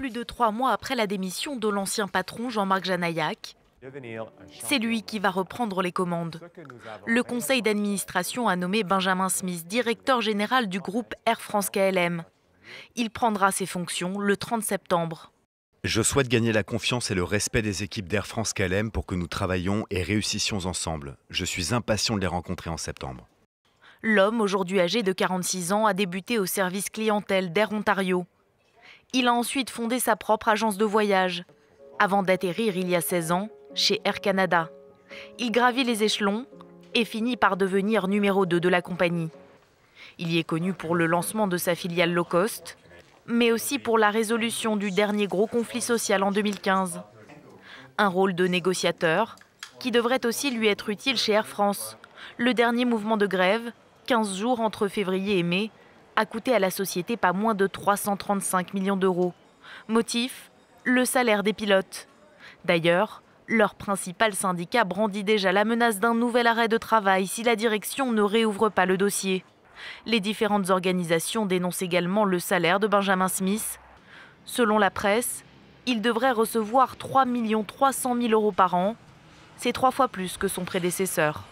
plus de trois mois après la démission de l'ancien patron Jean-Marc Janaillac. C'est lui qui va reprendre les commandes. Le conseil d'administration a nommé Benjamin Smith directeur général du groupe Air France KLM. Il prendra ses fonctions le 30 septembre. Je souhaite gagner la confiance et le respect des équipes d'Air France KLM pour que nous travaillions et réussissions ensemble. Je suis impatient de les rencontrer en septembre. L'homme, aujourd'hui âgé de 46 ans, a débuté au service clientèle d'Air Ontario. Il a ensuite fondé sa propre agence de voyage, avant d'atterrir il y a 16 ans chez Air Canada. Il gravit les échelons et finit par devenir numéro 2 de la compagnie. Il y est connu pour le lancement de sa filiale low cost, mais aussi pour la résolution du dernier gros conflit social en 2015. Un rôle de négociateur qui devrait aussi lui être utile chez Air France. Le dernier mouvement de grève, 15 jours entre février et mai, a coûté à la société pas moins de 335 millions d'euros. Motif Le salaire des pilotes. D'ailleurs, leur principal syndicat brandit déjà la menace d'un nouvel arrêt de travail si la direction ne réouvre pas le dossier. Les différentes organisations dénoncent également le salaire de Benjamin Smith. Selon la presse, il devrait recevoir 3 300 000 euros par an. C'est trois fois plus que son prédécesseur.